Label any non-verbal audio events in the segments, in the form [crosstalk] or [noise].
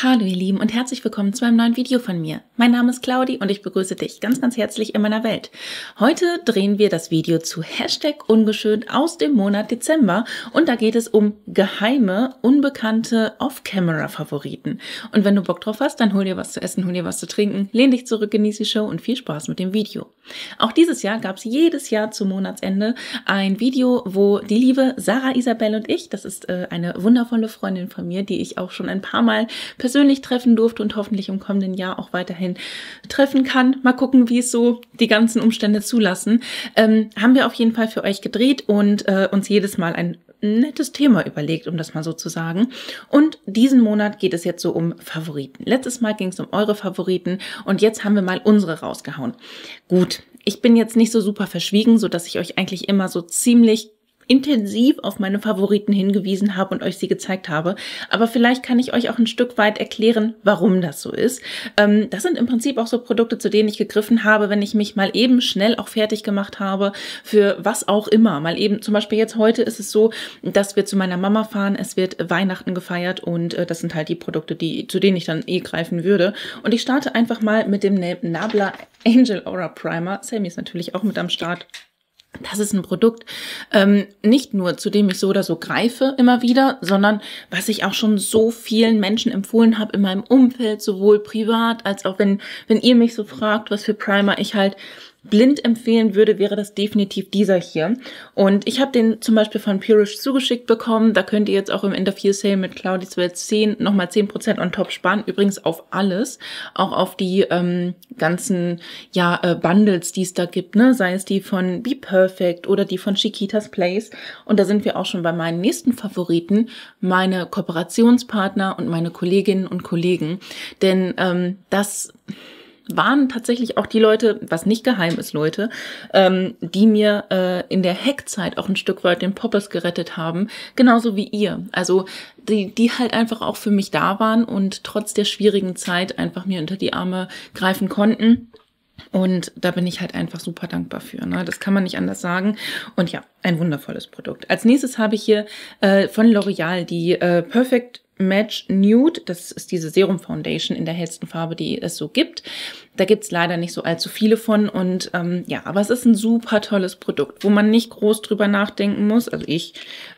Hallo ihr Lieben und herzlich willkommen zu einem neuen Video von mir. Mein Name ist Claudi und ich begrüße dich ganz, ganz herzlich in meiner Welt. Heute drehen wir das Video zu Hashtag Ungeschönt aus dem Monat Dezember und da geht es um geheime, unbekannte Off-Camera-Favoriten. Und wenn du Bock drauf hast, dann hol dir was zu essen, hol dir was zu trinken, lehn dich zurück, genieße die Show und viel Spaß mit dem Video. Auch dieses Jahr gab es jedes Jahr zum Monatsende ein Video, wo die liebe Sarah Isabel und ich, das ist äh, eine wundervolle Freundin von mir, die ich auch schon ein paar Mal persönlich treffen durfte und hoffentlich im kommenden Jahr auch weiterhin treffen kann. Mal gucken, wie es so die ganzen Umstände zulassen. Ähm, haben wir auf jeden Fall für euch gedreht und äh, uns jedes Mal ein nettes Thema überlegt, um das mal so zu sagen. Und diesen Monat geht es jetzt so um Favoriten. Letztes Mal ging es um eure Favoriten und jetzt haben wir mal unsere rausgehauen. Gut, ich bin jetzt nicht so super verschwiegen, so dass ich euch eigentlich immer so ziemlich intensiv auf meine Favoriten hingewiesen habe und euch sie gezeigt habe. Aber vielleicht kann ich euch auch ein Stück weit erklären, warum das so ist. Ähm, das sind im Prinzip auch so Produkte, zu denen ich gegriffen habe, wenn ich mich mal eben schnell auch fertig gemacht habe für was auch immer. Mal eben, zum Beispiel jetzt heute ist es so, dass wir zu meiner Mama fahren, es wird Weihnachten gefeiert und äh, das sind halt die Produkte, die, zu denen ich dann eh greifen würde. Und ich starte einfach mal mit dem Nabla Angel Aura Primer. Sammy ist natürlich auch mit am Start. Das ist ein Produkt, ähm, nicht nur zu dem ich so oder so greife immer wieder, sondern was ich auch schon so vielen Menschen empfohlen habe in meinem Umfeld, sowohl privat als auch wenn, wenn ihr mich so fragt, was für Primer ich halt blind empfehlen würde, wäre das definitiv dieser hier. Und ich habe den zum Beispiel von Purish zugeschickt bekommen. Da könnt ihr jetzt auch im Interview Sale mit Claudius Welt 10 nochmal 10% on top sparen. Übrigens auf alles, auch auf die ähm, ganzen ja, äh, Bundles, die es da gibt, ne? sei es die von Be Perfect oder die von Chiquitas Place. Und da sind wir auch schon bei meinen nächsten Favoriten, meine Kooperationspartner und meine Kolleginnen und Kollegen. Denn ähm, das waren tatsächlich auch die Leute, was nicht geheim ist, Leute, ähm, die mir äh, in der Heckzeit auch ein Stück weit den Poppers gerettet haben, genauso wie ihr. Also die, die halt einfach auch für mich da waren und trotz der schwierigen Zeit einfach mir unter die Arme greifen konnten. Und da bin ich halt einfach super dankbar für. Ne? Das kann man nicht anders sagen. Und ja, ein wundervolles Produkt. Als nächstes habe ich hier äh, von L'Oreal die äh, Perfect Match Nude. Das ist diese Serum Foundation in der hellsten Farbe, die es so gibt. Da gibt's leider nicht so allzu viele von. Und ähm, ja, aber es ist ein super tolles Produkt, wo man nicht groß drüber nachdenken muss. Also ich,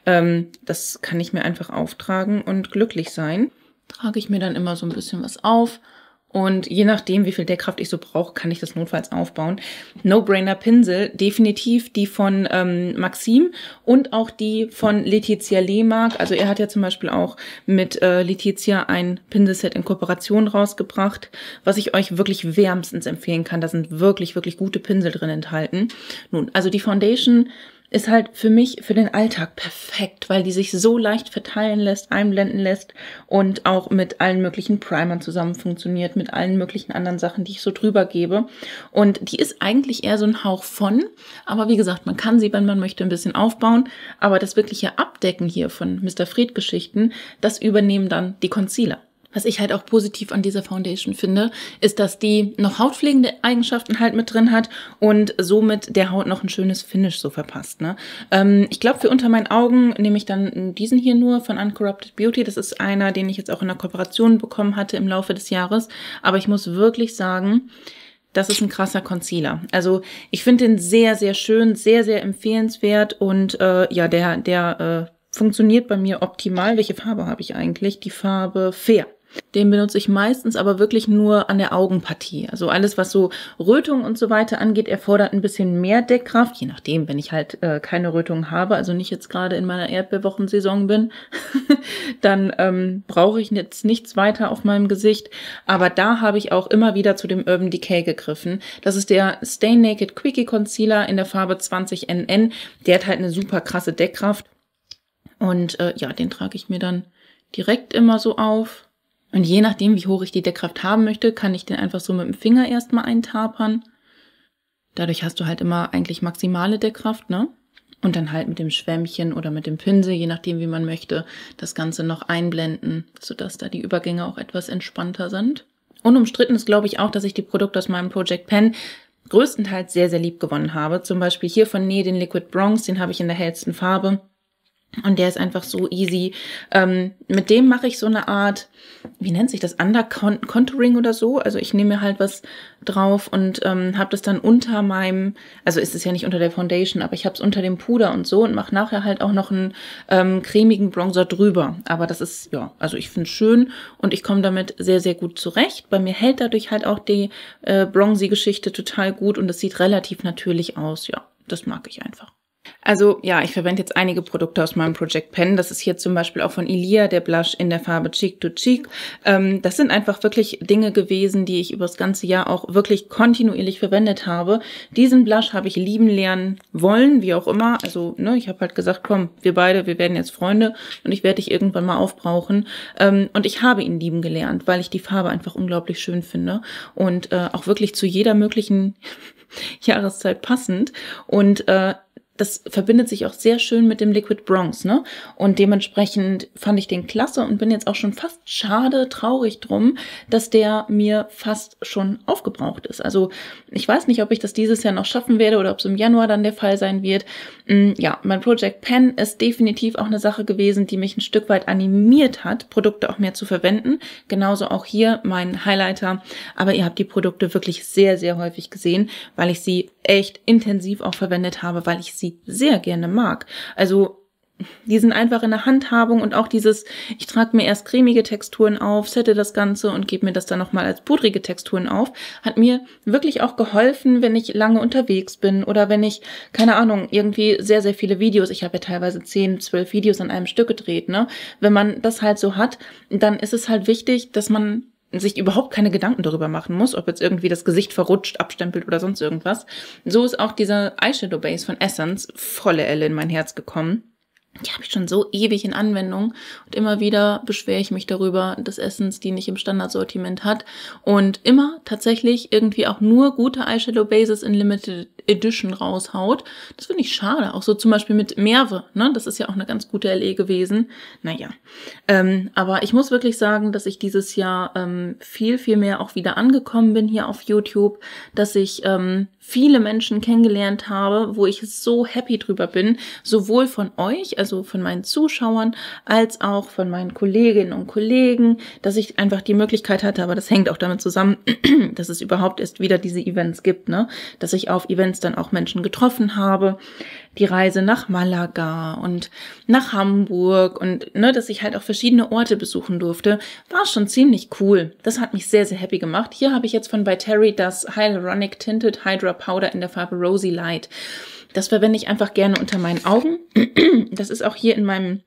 ähm, das kann ich mir einfach auftragen und glücklich sein. Trage ich mir dann immer so ein bisschen was auf und je nachdem, wie viel Deckkraft ich so brauche, kann ich das notfalls aufbauen. No-Brainer Pinsel, definitiv die von ähm, Maxim und auch die von Letizia Lehmark. Also er hat ja zum Beispiel auch mit äh, Letizia ein Pinselset in Kooperation rausgebracht, was ich euch wirklich wärmstens empfehlen kann. Da sind wirklich, wirklich gute Pinsel drin enthalten. Nun, also die Foundation ist halt für mich, für den Alltag perfekt, weil die sich so leicht verteilen lässt, einblenden lässt und auch mit allen möglichen Primern zusammen funktioniert, mit allen möglichen anderen Sachen, die ich so drüber gebe. Und die ist eigentlich eher so ein Hauch von, aber wie gesagt, man kann sie, wenn man möchte, ein bisschen aufbauen. Aber das wirkliche Abdecken hier von Mr. Fried Geschichten, das übernehmen dann die Concealer was ich halt auch positiv an dieser Foundation finde, ist, dass die noch hautpflegende Eigenschaften halt mit drin hat und somit der Haut noch ein schönes Finish so verpasst. Ne? Ähm, ich glaube, für unter meinen Augen nehme ich dann diesen hier nur von Uncorrupted Beauty. Das ist einer, den ich jetzt auch in der Kooperation bekommen hatte im Laufe des Jahres. Aber ich muss wirklich sagen, das ist ein krasser Concealer. Also ich finde den sehr, sehr schön, sehr, sehr empfehlenswert und äh, ja, der, der äh, funktioniert bei mir optimal. Welche Farbe habe ich eigentlich? Die Farbe Fair. Den benutze ich meistens aber wirklich nur an der Augenpartie. Also alles, was so Rötung und so weiter angeht, erfordert ein bisschen mehr Deckkraft, je nachdem, wenn ich halt äh, keine Rötung habe, also nicht jetzt gerade in meiner Erdbeerwochensaison bin, [laughs] dann ähm, brauche ich jetzt nichts weiter auf meinem Gesicht. Aber da habe ich auch immer wieder zu dem Urban Decay gegriffen. Das ist der Stay Naked Quickie Concealer in der Farbe 20NN. Der hat halt eine super krasse Deckkraft. Und äh, ja, den trage ich mir dann direkt immer so auf. Und je nachdem, wie hoch ich die Deckkraft haben möchte, kann ich den einfach so mit dem Finger erstmal eintapern. Dadurch hast du halt immer eigentlich maximale Deckkraft, ne? Und dann halt mit dem Schwämmchen oder mit dem Pinsel, je nachdem, wie man möchte, das Ganze noch einblenden, sodass da die Übergänge auch etwas entspannter sind. Unumstritten ist, glaube ich, auch, dass ich die Produkte aus meinem Project Pen größtenteils sehr, sehr lieb gewonnen habe. Zum Beispiel hier von Nähe den Liquid Bronze, den habe ich in der hellsten Farbe. Und der ist einfach so easy. Ähm, mit dem mache ich so eine Art, wie nennt sich das, Under-Contouring oder so. Also ich nehme mir halt was drauf und ähm, habe das dann unter meinem, also ist es ja nicht unter der Foundation, aber ich habe es unter dem Puder und so und mache nachher halt auch noch einen ähm, cremigen Bronzer drüber. Aber das ist, ja, also ich finde es schön und ich komme damit sehr, sehr gut zurecht. Bei mir hält dadurch halt auch die äh, Bronzy-Geschichte total gut und das sieht relativ natürlich aus, ja. Das mag ich einfach. Also ja, ich verwende jetzt einige Produkte aus meinem Project Pen. Das ist hier zum Beispiel auch von Ilia, der Blush in der Farbe Cheek to Cheek. Ähm, das sind einfach wirklich Dinge gewesen, die ich über das ganze Jahr auch wirklich kontinuierlich verwendet habe. Diesen Blush habe ich lieben lernen wollen, wie auch immer. Also ne, ich habe halt gesagt, komm, wir beide, wir werden jetzt Freunde und ich werde dich irgendwann mal aufbrauchen. Ähm, und ich habe ihn lieben gelernt, weil ich die Farbe einfach unglaublich schön finde und äh, auch wirklich zu jeder möglichen [laughs] Jahreszeit passend. Und äh, das verbindet sich auch sehr schön mit dem Liquid Bronze, ne? Und dementsprechend fand ich den klasse und bin jetzt auch schon fast schade, traurig drum, dass der mir fast schon aufgebraucht ist. Also ich weiß nicht, ob ich das dieses Jahr noch schaffen werde oder ob es im Januar dann der Fall sein wird. Mm, ja, mein Project Pen ist definitiv auch eine Sache gewesen, die mich ein Stück weit animiert hat, Produkte auch mehr zu verwenden. Genauso auch hier mein Highlighter. Aber ihr habt die Produkte wirklich sehr, sehr häufig gesehen, weil ich sie echt intensiv auch verwendet habe, weil ich sie sie sehr gerne mag. Also die sind einfach in der Handhabung und auch dieses, ich trage mir erst cremige Texturen auf, sette das Ganze und gebe mir das dann nochmal als pudrige Texturen auf, hat mir wirklich auch geholfen, wenn ich lange unterwegs bin oder wenn ich, keine Ahnung, irgendwie sehr, sehr viele Videos, ich habe ja teilweise 10, 12 Videos an einem Stück gedreht, ne? Wenn man das halt so hat, dann ist es halt wichtig, dass man sich überhaupt keine Gedanken darüber machen muss, ob jetzt irgendwie das Gesicht verrutscht, abstempelt oder sonst irgendwas. So ist auch dieser Eyeshadow Base von Essence volle Elle in mein Herz gekommen. Die habe ich schon so ewig in Anwendung und immer wieder beschwere ich mich darüber, dass Essence die nicht im Standardsortiment hat und immer tatsächlich irgendwie auch nur gute Eyeshadow Bases in Limited Edition raushaut. Das finde ich schade. Auch so zum Beispiel mit Merve, ne? Das ist ja auch eine ganz gute LE gewesen. Naja. Ähm, aber ich muss wirklich sagen, dass ich dieses Jahr ähm, viel, viel mehr auch wieder angekommen bin hier auf YouTube, dass ich ähm, viele Menschen kennengelernt habe, wo ich so happy drüber bin, sowohl von euch, also von meinen Zuschauern, als auch von meinen Kolleginnen und Kollegen, dass ich einfach die Möglichkeit hatte, aber das hängt auch damit zusammen, [clears throat] dass es überhaupt erst wieder diese Events gibt, ne? Dass ich auf Events dann auch Menschen getroffen habe, die Reise nach Malaga und nach Hamburg und ne, dass ich halt auch verschiedene Orte besuchen durfte, war schon ziemlich cool. Das hat mich sehr, sehr happy gemacht. Hier habe ich jetzt von by Terry das Hyaluronic Tinted Hydra Mascara Powder in der Farbe Rosy Light. Das verwende ich einfach gerne unter meinen Augen. [clears throat] Das ist auch hier in meinem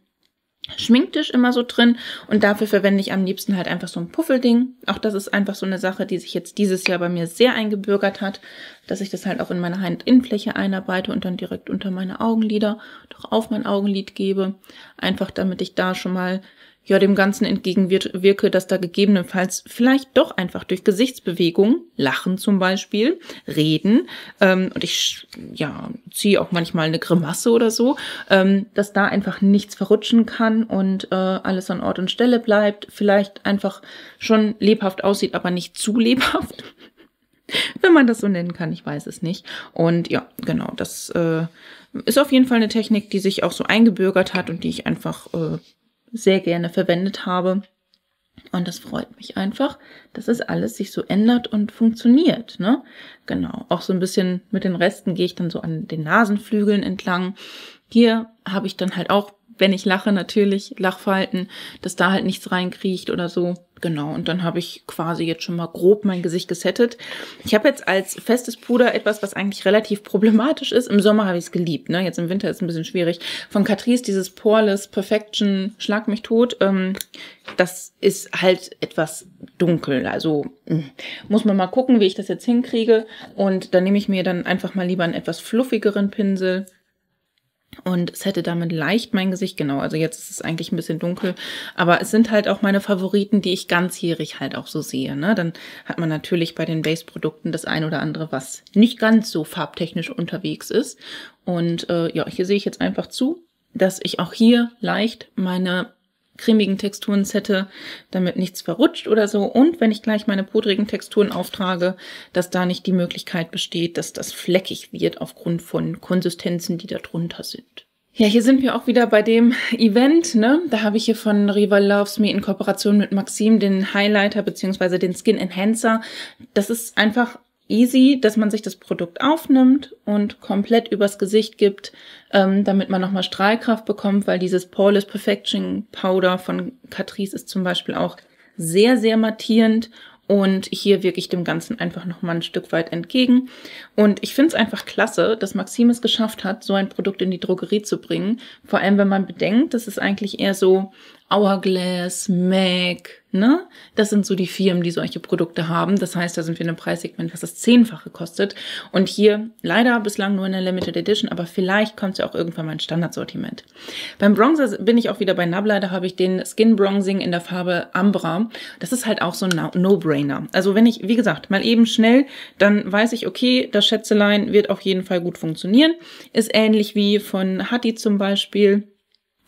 Schminktisch immer so drin und dafür verwende ich am liebsten halt einfach so ein Puffelding. Auch das ist einfach so eine Sache, die sich jetzt dieses Jahr bei mir sehr eingebürgert hat, dass ich das halt auch in meine Handinnenfläche einarbeite und dann direkt unter meine Augenlider doch auf mein Augenlid gebe. Einfach damit ich da schon mal ja dem Ganzen entgegenwirke, dass da gegebenenfalls vielleicht doch einfach durch Gesichtsbewegungen, Lachen zum Beispiel, Reden ähm, und ich ja ziehe auch manchmal eine Grimasse oder so, ähm, dass da einfach nichts verrutschen kann und äh, alles an Ort und Stelle bleibt, vielleicht einfach schon lebhaft aussieht, aber nicht zu lebhaft. [laughs] Wenn man das so nennen kann, ich weiß es nicht. Und ja, genau, das äh, ist auf jeden Fall eine Technik, die sich auch so eingebürgert hat und die ich einfach äh, sehr gerne verwendet habe. Und das freut mich einfach, dass es das alles sich so ändert und funktioniert. Ne? Genau. Auch so ein bisschen mit den Resten gehe ich dann so an den Nasenflügeln entlang. Hier habe ich dann halt auch wenn ich lache, natürlich Lachfalten, dass da halt nichts reinkriecht oder so. Genau, und dann habe ich quasi jetzt schon mal grob mein Gesicht gesettet. Ich habe jetzt als festes Puder etwas, was eigentlich relativ problematisch ist. Im Sommer habe ich es geliebt, ne? jetzt im Winter ist es ein bisschen schwierig. Von Catrice dieses Poreless Perfection Schlag mich tot, ähm, das ist halt etwas dunkel. Also hm, muss man mal gucken, wie ich das jetzt hinkriege. Und dann nehme ich mir dann einfach mal lieber einen etwas fluffigeren Pinsel und es hätte damit leicht mein Gesicht, genau, also jetzt ist es eigentlich ein bisschen dunkel, aber es sind halt auch meine Favoriten, die ich ganzjährig halt auch so sehe. Ne? Dann hat man natürlich bei den Base-Produkten das ein oder andere, was nicht ganz so farbtechnisch unterwegs ist. Und äh, ja, hier sehe ich jetzt einfach zu, dass ich auch hier leicht meine cremigen Texturen sette, damit nichts verrutscht oder so. Und wenn ich gleich meine pudrigen Texturen auftrage, dass da nicht die Möglichkeit besteht, dass das fleckig wird aufgrund von Konsistenzen, die da drunter sind. Ja, hier sind wir auch wieder bei dem Event, ne? Da habe ich hier von Rival Loves Me in Kooperation mit Maxim den Highlighter beziehungsweise den Skin Enhancer. Das ist einfach easy, dass man sich das Produkt aufnimmt und komplett übers Gesicht gibt, ähm, damit man nochmal Strahlkraft bekommt, weil dieses Poreless Perfection Powder von Catrice ist zum Beispiel auch sehr, sehr mattierend und hier wirke ich dem Ganzen einfach nochmal ein Stück weit entgegen. Und ich finde es einfach klasse, dass Maxim es geschafft hat, so ein Produkt in die Drogerie zu bringen. Vor allem, wenn man bedenkt, dass es eigentlich eher so Hourglass, MAC, ne? Das sind so die Firmen, die solche Produkte haben. Das heißt, da sind wir in einem Preissegment, was das Zehnfache kostet. Und hier leider bislang nur in der Limited Edition, aber vielleicht kommt ja auch irgendwann mal ein Standardsortiment. Beim Bronzer bin ich auch wieder bei Nabla, da habe ich den Skin Bronzing in der Farbe Ambra. Das ist halt auch so ein No-Brainer. Also wenn ich, wie gesagt, mal eben schnell, dann weiß ich, okay, das Schätzelein wird auf jeden Fall gut funktionieren. Ist ähnlich wie von Hattie zum Beispiel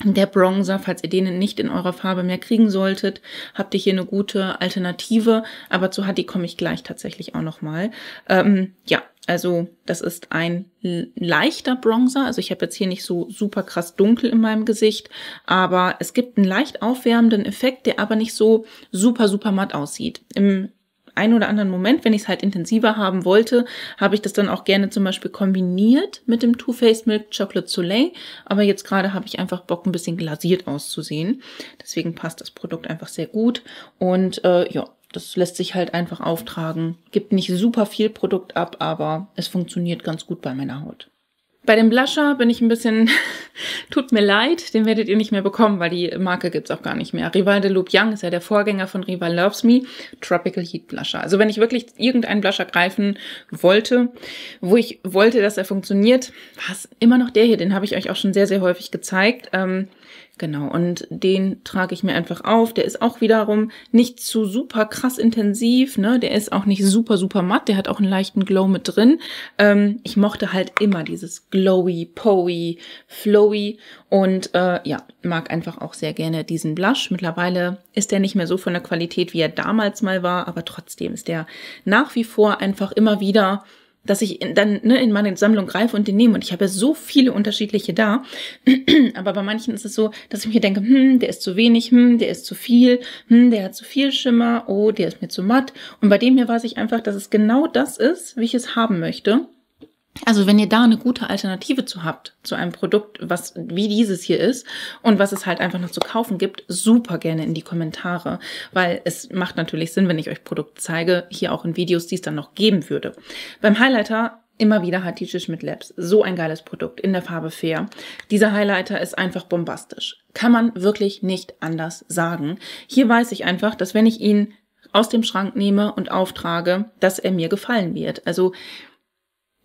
der Bronzer, falls ihr den nicht in eurer Farbe mehr kriegen solltet, habt ihr hier eine gute Alternative. Aber zu Hattie komme ich gleich tatsächlich auch nochmal. Ähm, ja, also das ist ein leichter Bronzer. Also ich habe jetzt hier nicht so super krass dunkel in meinem Gesicht, aber es gibt einen leicht aufwärmenden Effekt, der aber nicht so super, super matt aussieht. Im einen oder anderen Moment, wenn ich es halt intensiver haben wollte, habe ich das dann auch gerne zum Beispiel kombiniert mit dem Too Faced Milk Chocolate Soleil. Aber jetzt gerade habe ich einfach Bock, ein bisschen glasiert auszusehen. Deswegen passt das Produkt einfach sehr gut. Und äh, ja, das lässt sich halt einfach auftragen. Gibt nicht super viel Produkt ab, aber es funktioniert ganz gut bei meiner Haut. Bei dem Blusher bin ich ein bisschen, [laughs] tut mir leid, den werdet ihr nicht mehr bekommen, weil die Marke gibt's auch gar nicht mehr. Rival de Loop Young ist ja der Vorgänger von Rival Loves Me, Tropical Heat Blusher. Also wenn ich wirklich irgendeinen Blusher greifen wollte, wo ich wollte, dass er funktioniert, war es immer noch der hier, den habe ich euch auch schon sehr, sehr häufig gezeigt. Ähm, Genau, und den trage ich mir einfach auf. Der ist auch wiederum nicht zu super krass intensiv, ne? Der ist auch nicht super, super matt, der hat auch einen leichten Glow mit drin. Ähm, ich mochte halt immer dieses glowy, powy, flowy und äh, ja, mag einfach auch sehr gerne diesen Blush. Mittlerweile ist der nicht mehr so von der Qualität, wie er damals mal war, aber trotzdem ist der nach wie vor einfach immer wieder dass ich dann ne, in meine Sammlung greife und den nehme. Und ich habe ja so viele unterschiedliche da. [clears throat] Aber bei manchen ist es so, dass ich mir denke, hm, der ist zu wenig, hm, der ist zu viel, hm, der hat zu viel Schimmer, oh, der ist mir zu matt. Und bei dem hier weiß ich einfach, dass es genau das ist, wie ich es haben möchte. Also wenn ihr da eine gute Alternative zu habt, zu einem Produkt, was wie dieses hier ist und was es halt einfach noch zu kaufen gibt, super gerne in die Kommentare, weil es macht natürlich Sinn, wenn ich euch Produkte zeige, hier auch in Videos, die es dann noch geben würde. Beim Highlighter immer wieder hat die Schmidt Labs. So ein geiles Produkt in der Farbe Fair. Dieser Highlighter ist einfach bombastisch. Kann man wirklich nicht anders sagen. Hier weiß ich einfach, dass wenn ich ihn aus dem Schrank nehme und auftrage, dass er mir gefallen wird. Also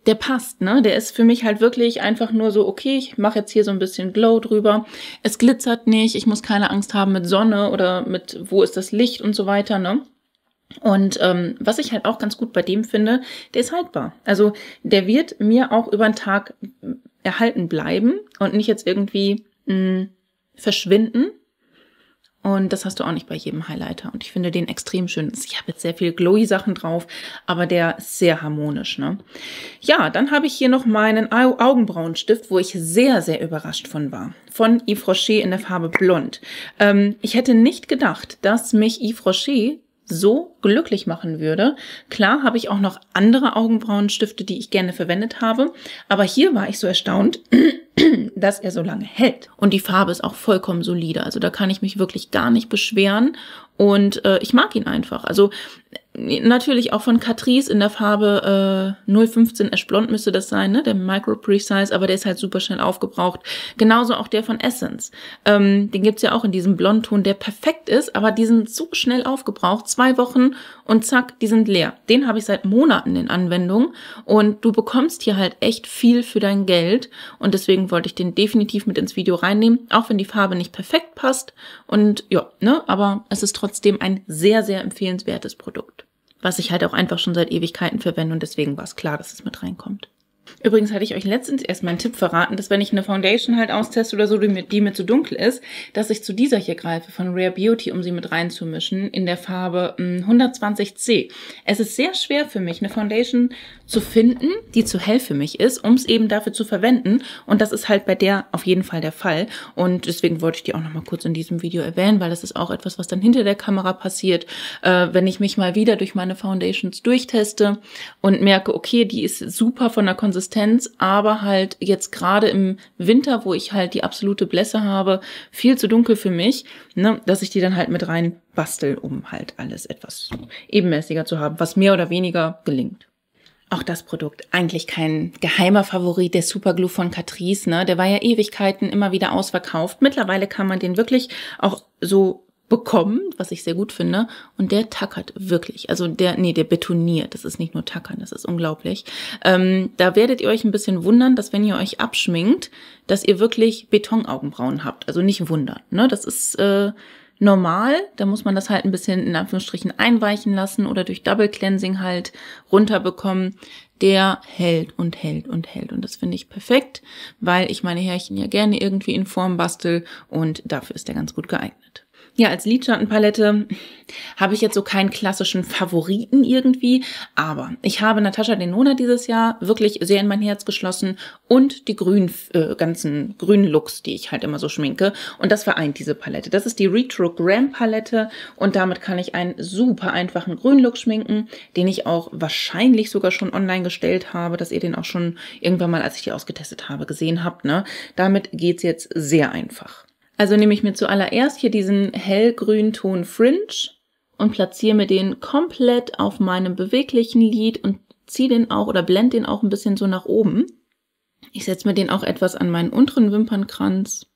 der passt, ne? Der ist für mich halt wirklich einfach nur so, okay, ich mache jetzt hier so ein bisschen Glow drüber. Es glitzert nicht, ich muss keine Angst haben mit Sonne oder mit wo ist das Licht und so weiter, ne? Und ähm, was ich halt auch ganz gut bei dem finde, der ist haltbar. Also der wird mir auch über den Tag äh, erhalten bleiben und nicht jetzt irgendwie mh, mm, verschwinden, und das hast du auch nicht bei jedem Highlighter. Und ich finde den extrem schön. Ich habe jetzt sehr viel glowy Sachen drauf, aber der ist sehr harmonisch. Ne? Ja, dann habe ich hier noch meinen Augenbrauenstift, wo ich sehr, sehr überrascht von war. Von Yves Rocher in der Farbe Blond. Ähm, ich hätte nicht gedacht, dass mich Yves Rocher so glücklich machen würde. Klar habe ich auch noch andere Augenbrauenstifte, die ich gerne verwendet habe, aber hier war ich so erstaunt, [clears throat] dass er so lange hält. Und die Farbe ist auch vollkommen solide. Also da kann ich mich wirklich gar nicht beschweren. Und äh, ich mag ihn einfach. Also natürlich auch von Catrice in der Farbe äh, 015 Ash müsste das sein, ne? der Micro Precise, aber der ist halt super schnell aufgebraucht. Genauso auch der von Essence. Ähm, den gibt's ja auch in diesem Blondton, der perfekt ist, aber die sind so schnell aufgebraucht. Zwei Wochen und zack, die sind leer. Den habe ich seit Monaten in Anwendung und du bekommst hier halt echt viel für dein Geld und deswegen wollte ich den definitiv mit ins Video reinnehmen, auch wenn die Farbe nicht perfekt passt und ja, ne, aber es ist trotzdem trotzdem ein sehr, sehr empfehlenswertes Produkt, was ich halt auch einfach schon seit Ewigkeiten verwende und deswegen war es klar, dass es mit reinkommt. Übrigens hatte ich euch letztens erst meinen Tipp verraten, dass wenn ich eine Foundation halt austeste oder so, die mir, die mir zu dunkel ist, dass ich zu dieser hier greife von Rare Beauty, um sie mit reinzumischen in der Farbe 120C. Hm, es ist sehr schwer für mich, eine Foundation zu finden, die zu hell für mich ist, um es eben dafür zu verwenden. Und das ist halt bei der auf jeden Fall der Fall. Und deswegen wollte ich die auch nochmal kurz in diesem Video erwähnen, weil das ist auch etwas, was dann hinter der Kamera passiert, äh, wenn ich mich mal wieder durch meine Foundations durchteste und merke, okay, die ist super von der Konsistenz, aber halt jetzt gerade im Winter, wo ich halt die absolute Blässe habe, viel zu dunkel für mich, ne, dass ich die dann halt mit rein bastel, um halt alles etwas ebenmäßiger zu haben, was mehr oder weniger gelingt auch das Produkt eigentlich kein geheimer Favorit, der Superglue von Catrice, ne? Der war ja Ewigkeiten immer wieder ausverkauft. Mittlerweile kann man den wirklich auch so bekommen, was ich sehr gut finde. Und der tackert wirklich. Also der, nee, der betoniert. Das ist nicht nur tackern, das ist unglaublich. Ähm, da werdet ihr euch ein bisschen wundern, dass wenn ihr euch abschminkt, dass ihr wirklich Betonaugenbrauen habt. Also nicht wundern, ne? Das ist, äh, normal. Da muss man das halt ein bisschen in Anführungsstrichen einweichen lassen oder durch Double Cleansing halt runterbekommen. Der hält und hält und hält. Und das finde ich perfekt, weil ich meine Härchen ja gerne irgendwie in Form bastel und dafür ist der ganz gut geeignet. Ja, als Lidschattenpalette habe ich jetzt so keinen klassischen Favoriten irgendwie, aber ich habe Natascha Denona dieses Jahr wirklich sehr in mein Herz geschlossen und die grünen, äh, ganzen grünen Looks, die ich halt immer so schminke und das vereint diese Palette. Das ist die Retro Gram Palette und damit kann ich einen super einfachen grünen Look schminken, den ich auch wahrscheinlich sogar schon online gestellt habe, dass ihr den auch schon irgendwann mal, als ich die ausgetestet habe, gesehen habt. Ne? Damit geht's jetzt sehr einfach. Also nehme ich mir zuallererst hier diesen hellgrünen Ton Fringe und platziere mir den komplett auf meinem beweglichen Lied und ziehe den auch oder blende den auch ein bisschen so nach oben. Ich setze mir den auch etwas an meinen unteren Wimpernkranz.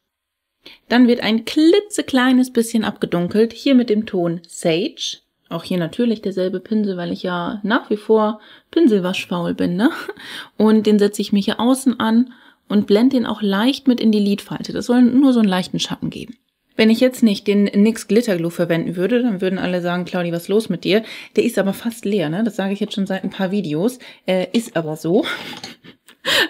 Dann wird ein klitzekleines bisschen abgedunkelt, hier mit dem Ton Sage. Auch hier natürlich derselbe Pinsel, weil ich ja nach wie vor pinselwaschfaul bin, ne? Und den setze ich mir hier außen an und blend den auch leicht mit in die Lidfalte. Das soll nur so einen leichten Schatten geben. Wenn ich jetzt nicht den NYX Glitter Glue verwenden würde, dann würden alle sagen, Claudi, was ist los mit dir? Der ist aber fast leer, ne? Das sage ich jetzt schon seit ein paar Videos. Äh, ist aber so. [laughs]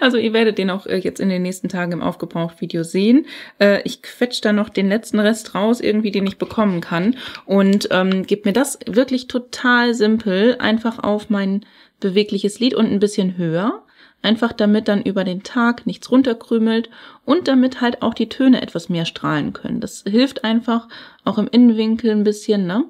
Also ihr werdet den auch äh, jetzt in den nächsten Tagen im Aufgebraucht-Video sehen. Äh, ich quetsche da noch den letzten Rest raus, irgendwie den ich bekommen kann. Und ähm, gebe mir das wirklich total simpel einfach auf mein bewegliches Lid und ein bisschen höher einfach damit dann über den Tag nichts runterkrümelt und damit halt auch die Töne etwas mehr strahlen können. Das hilft einfach auch im Innenwinkel ein bisschen, ne?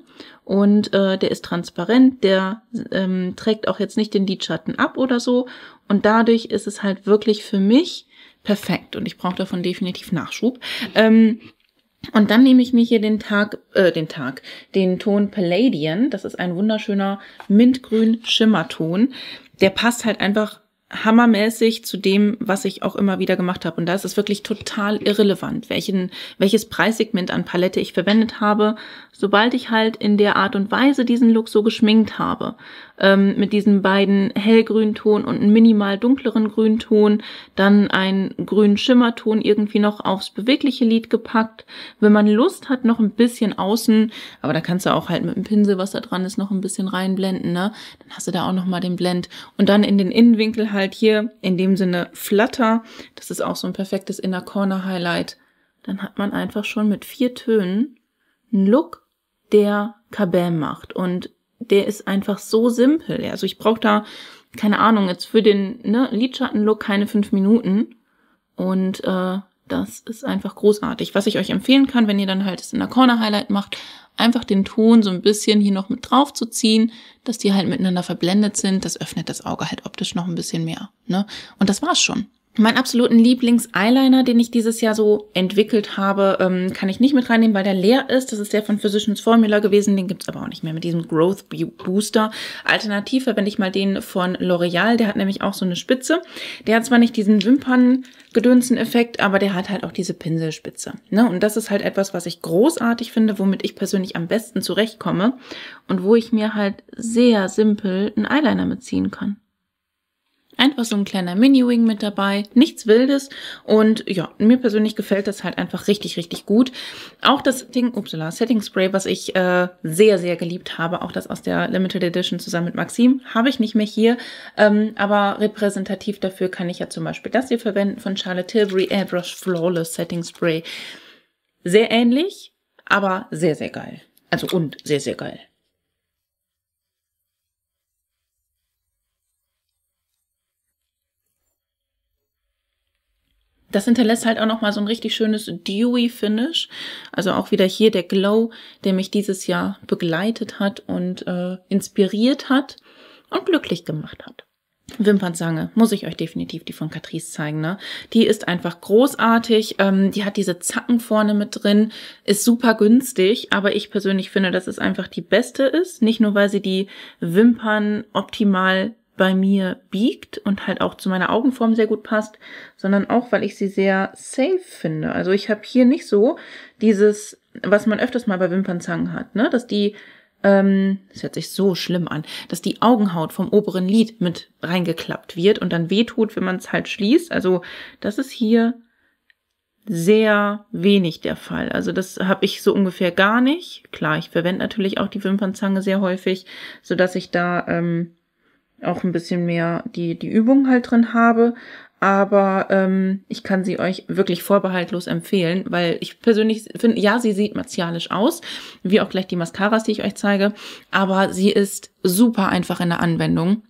Und äh, der ist transparent, der ähm, trägt auch jetzt nicht den Lidschatten ab oder so. Und dadurch ist es halt wirklich für mich perfekt. Und ich brauche davon definitiv Nachschub. Ähm, und dann nehme ich mir hier den Tag, äh, den Tag, den Ton Palladian. Das ist ein wunderschöner mintgrün Schimmerton. Der passt halt einfach hammermäßig zu dem, was ich auch immer wieder gemacht habe. Und da ist es wirklich total irrelevant, welchen, welches Preissegment an Palette ich verwendet habe, sobald ich halt in der Art und Weise diesen Look so geschminkt habe ähm, mit diesen beiden hellgrünen Ton und einen minimal dunkleren Grünton, dann einen grünen Schimmerton irgendwie noch aufs bewegliche Lid gepackt. Wenn man Lust hat, noch ein bisschen außen, aber da kannst du auch halt mit dem Pinsel, was da dran ist, noch ein bisschen reinblenden, ne? Dann hast du da auch noch mal den Blend und dann in den Innenwinkel halt hier in dem Sinne Flatter. Das ist auch so ein perfektes Inner Corner Highlight. Dann hat man einfach schon mit vier Tönen einen Look, der Kabam macht. Und der ist einfach so simpel. Also ich brauche da, keine Ahnung, jetzt für den ne, Lidschattenlook keine fünf Minuten. Und äh, das ist einfach großartig. Was ich euch empfehlen kann, wenn ihr dann halt es in der Corner Highlight macht, einfach den Ton so ein bisschen hier noch mit drauf zu ziehen, dass die halt miteinander verblendet sind. Das öffnet das Auge halt optisch noch ein bisschen mehr. Ne? Und das war's schon. Mein absoluten Lieblings-Eyeliner, den ich dieses Jahr so entwickelt habe, ähm, kann ich nicht mit reinnehmen, weil der leer ist. Das ist der von Physicians Formula gewesen. Den gibt's aber auch nicht mehr mit diesem Growth Booster. Alternativ verwende ich mal den von L'Oreal. Der hat nämlich auch so eine Spitze. Der hat zwar nicht diesen wimpern effekt aber der hat halt auch diese Pinselspitze. Ne? Und das ist halt etwas, was ich großartig finde, womit ich persönlich am besten zurechtkomme und wo ich mir halt sehr simpel einen Eyeliner mitziehen kann. Einfach so ein kleiner Mini-Wing mit dabei, nichts Wildes. Und ja, mir persönlich gefällt das halt einfach richtig, richtig gut. Auch das Ding, upsala, Setting Spray, was ich äh, sehr, sehr geliebt habe, auch das aus der Limited Edition zusammen mit Maxim, habe ich nicht mehr hier. Ähm, aber repräsentativ dafür kann ich ja zum Beispiel das hier verwenden von Charlotte Tilbury Airbrush Flawless Setting Spray. Sehr ähnlich, aber sehr, sehr geil. Also und sehr, sehr geil. Das hinterlässt halt auch nochmal so ein richtig schönes Dewy-Finish. Also auch wieder hier der Glow, der mich dieses Jahr begleitet hat und äh, inspiriert hat und glücklich gemacht hat. Wimpernzange, muss ich euch definitiv die von Catrice zeigen, ne? Die ist einfach großartig, ähm, die hat diese Zacken vorne mit drin, ist super günstig, aber ich persönlich finde, dass es einfach die beste ist. Nicht nur, weil sie die Wimpern optimal bei mir biegt und halt auch zu meiner Augenform sehr gut passt, sondern auch, weil ich sie sehr safe finde. Also ich habe hier nicht so dieses, was man öfters mal bei Wimpernzangen hat, ne? dass die, ähm, das hört sich so schlimm an, dass die Augenhaut vom oberen Lid mit reingeklappt wird und dann wehtut, wenn man es halt schließt. Also das ist hier sehr wenig der Fall. Also das habe ich so ungefähr gar nicht. Klar, ich verwende natürlich auch die Wimpernzange sehr häufig, so dass ich da ähm, auch ein bisschen mehr die, die Übung halt drin habe. Aber ähm, ich kann sie euch wirklich vorbehaltlos empfehlen, weil ich persönlich finde, ja, sie sieht martialisch aus, wie auch gleich die Mascaras, die ich euch zeige, aber sie ist super einfach in der Anwendung.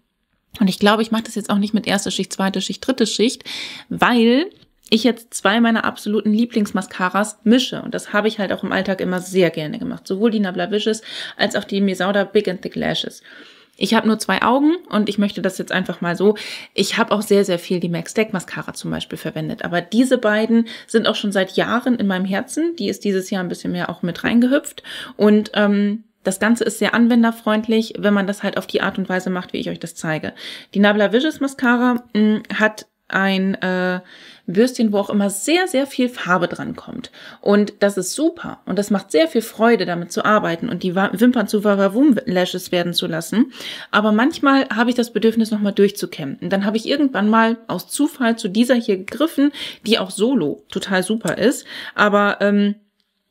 Und ich glaube, ich mache das jetzt auch nicht mit erster Schicht, zweite Schicht, dritte Schicht, weil ich jetzt zwei meiner absoluten Lieblingsmascaras mische. Und das habe ich halt auch im Alltag immer sehr gerne gemacht. Sowohl die Nabla Wishes als auch die Mesauda Big and Thick Lashes ich habe nur zwei Augen und ich möchte das jetzt einfach mal so. Ich habe auch sehr, sehr viel die Max Deck Mascara zum Beispiel verwendet. Aber diese beiden sind auch schon seit Jahren in meinem Herzen. Die ist dieses Jahr ein bisschen mehr auch mit reingehüpft. Und ähm, das Ganze ist sehr anwenderfreundlich, wenn man das halt auf die Art und Weise macht, wie ich euch das zeige. Die Nabla Visions Mascara mh, mm, hat ein äh, Bürstchen, wo auch immer sehr, sehr viel Farbe dran kommt. Und das ist super. Und das macht sehr viel Freude, damit zu arbeiten und die Wimpern zu Wawawum-Lashes werden zu lassen. Aber manchmal habe ich das Bedürfnis, nochmal durchzukämmen. Und dann habe ich irgendwann mal aus Zufall zu dieser hier gegriffen, die auch solo total super ist. Aber ähm,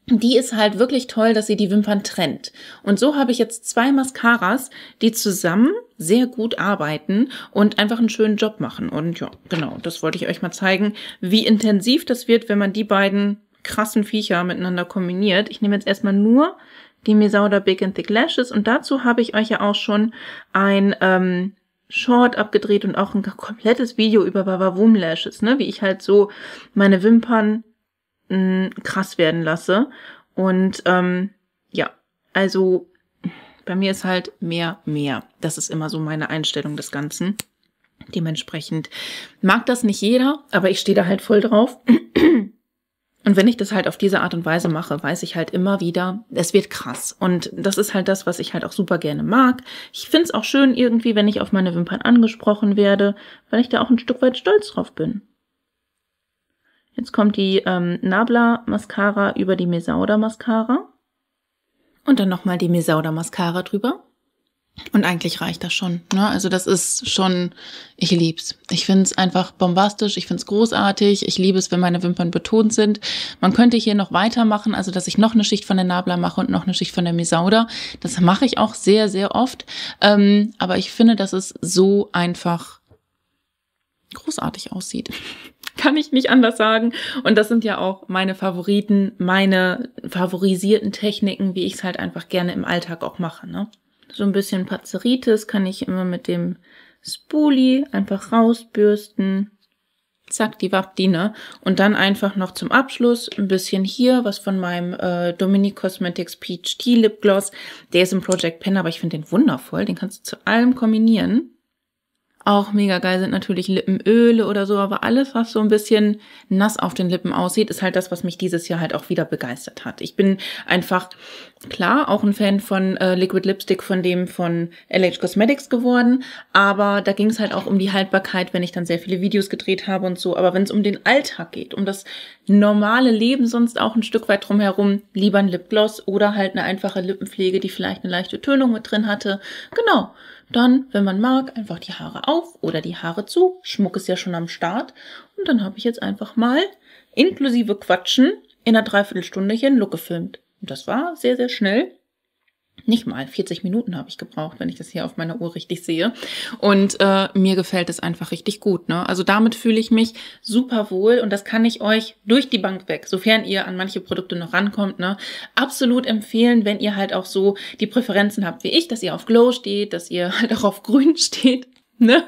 die ist halt wirklich toll, dass sie die Wimpern trennt. Und so habe ich jetzt zwei Mascaras, die zusammen sehr gut arbeiten und einfach einen schönen Job machen. Und ja, genau, das wollte ich euch mal zeigen, wie intensiv das wird, wenn man die beiden krassen Viecher miteinander kombiniert. Ich nehme jetzt erstmal nur die Mesauda Big and Thick Lashes und dazu habe ich euch ja auch schon ein ähm, Short abgedreht und auch ein komplettes Video über Baba Womb Lashes, ne? wie ich halt so meine Wimpern mh, krass werden lasse. Und ähm, ja, also bei mir ist halt mehr, mehr. Das ist immer so meine Einstellung des Ganzen. Dementsprechend mag das nicht jeder, aber ich stehe da halt voll drauf. Und wenn ich das halt auf diese Art und Weise mache, weiß ich halt immer wieder, es wird krass. Und das ist halt das, was ich halt auch super gerne mag. Ich find's auch schön irgendwie, wenn ich auf meine Wimpern angesprochen werde, weil ich da auch ein Stück weit stolz drauf bin. Jetzt kommt die ähm, Nabla Mascara über die Mesauda Mascara. Und dann nochmal die Mesauda Mascara drüber. Und eigentlich reicht das schon. Ne? Also das ist schon, ich lieb's. Ich find's einfach bombastisch, ich find's großartig, ich liebe es, wenn meine Wimpern betont sind. Man könnte hier noch weitermachen, also dass ich noch eine Schicht von der Nabla mache und noch eine Schicht von der Misauda. Das mache ich auch sehr, sehr oft. Ähm, aber ich finde, dass es so einfach großartig aussieht kann ich nicht anders sagen. Und das sind ja auch meine Favoriten, meine favorisierten Techniken, wie ich es halt einfach gerne im Alltag auch mache. Ne? So ein bisschen Pazeritis kann ich immer mit dem Spoolie einfach rausbürsten. Zack, die Wapdi, ne? Und dann einfach noch zum Abschluss ein bisschen hier was von meinem äh, Dominique Cosmetics Peach Tea Lip Gloss. Der ist im Project Pen, aber ich finde den wundervoll. Den kannst du zu allem kombinieren. Auch mega geil sind natürlich Lippenöle oder so, aber alles, was so ein bisschen nass auf den Lippen aussieht, ist halt das, was mich dieses Jahr halt auch wieder begeistert hat. Ich bin einfach klar auch ein Fan von äh, Liquid Lipstick, von dem von LH Cosmetics geworden, aber da ging es halt auch um die Haltbarkeit, wenn ich dann sehr viele Videos gedreht habe und so. Aber wenn es um den Alltag geht, um das normale Leben sonst auch ein Stück weit drumherum, lieber ein Lipgloss oder halt eine einfache Lippenpflege, die vielleicht eine leichte Tönung mit drin hatte. Genau. Dann, wenn man mag, einfach die Haare auf oder die Haare zu. Schmuck ist ja schon am Start. Und dann habe ich jetzt einfach mal inklusive Quatschen in einer Dreiviertelstunde hier einen Look gefilmt. Und das war sehr, sehr schnell nicht mal 40 Minuten habe ich gebraucht, wenn ich das hier auf meiner Uhr richtig sehe. Und äh, mir gefällt es einfach richtig gut. Ne? Also damit fühle ich mich super wohl und das kann ich euch durch die Bank weg, sofern ihr an manche Produkte noch rankommt, ne, absolut empfehlen, wenn ihr halt auch so die Präferenzen habt wie ich, dass ihr auf Glow steht, dass ihr [laughs] halt auch auf Grün steht, [laughs] Ne?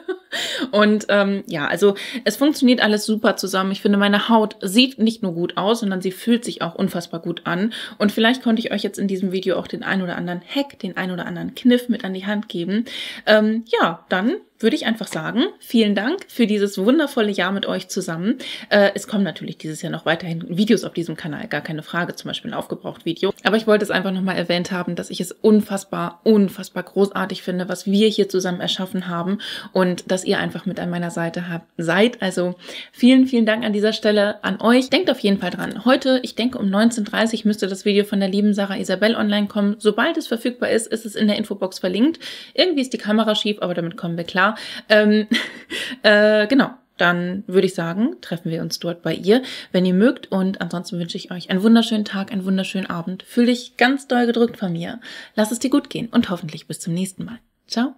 Und ähm, ja, also es funktioniert alles super zusammen. Ich finde, meine Haut sieht nicht nur gut aus, sondern sie fühlt sich auch unfassbar gut an. Und vielleicht konnte ich euch jetzt in diesem Video auch den ein oder anderen Hack, den ein oder anderen Kniff mit an die Hand geben. Ähm, ja, dann würde ich einfach sagen, vielen Dank für dieses wundervolle Jahr mit euch zusammen. Äh, es kommen natürlich dieses Jahr noch weiterhin Videos auf diesem Kanal, gar keine Frage, zum Beispiel ein Aufgebraucht-Video. Aber ich wollte es einfach nochmal erwähnt haben, dass ich es unfassbar, unfassbar großartig finde, was wir hier zusammen erschaffen haben und dass ihr einfach mit an meiner Seite habt, seid. Also vielen, vielen Dank an dieser Stelle an euch. Denkt auf jeden Fall dran. Heute, ich denke um 19.30 Uhr müsste das Video von der lieben Sarah Isabel online kommen. Sobald es verfügbar ist, ist es in der Infobox verlinkt. Irgendwie ist die Kamera schief, aber damit kommen wir klar. Ähm, [laughs] äh, genau, dann würde ich sagen, treffen wir uns dort bei ihr, wenn ihr mögt. Und ansonsten wünsche ich euch einen wunderschönen Tag, einen wunderschönen Abend. Fühl dich ganz doll gedrückt von mir. Lass es dir gut gehen und hoffentlich bis zum nächsten Mal. Ciao.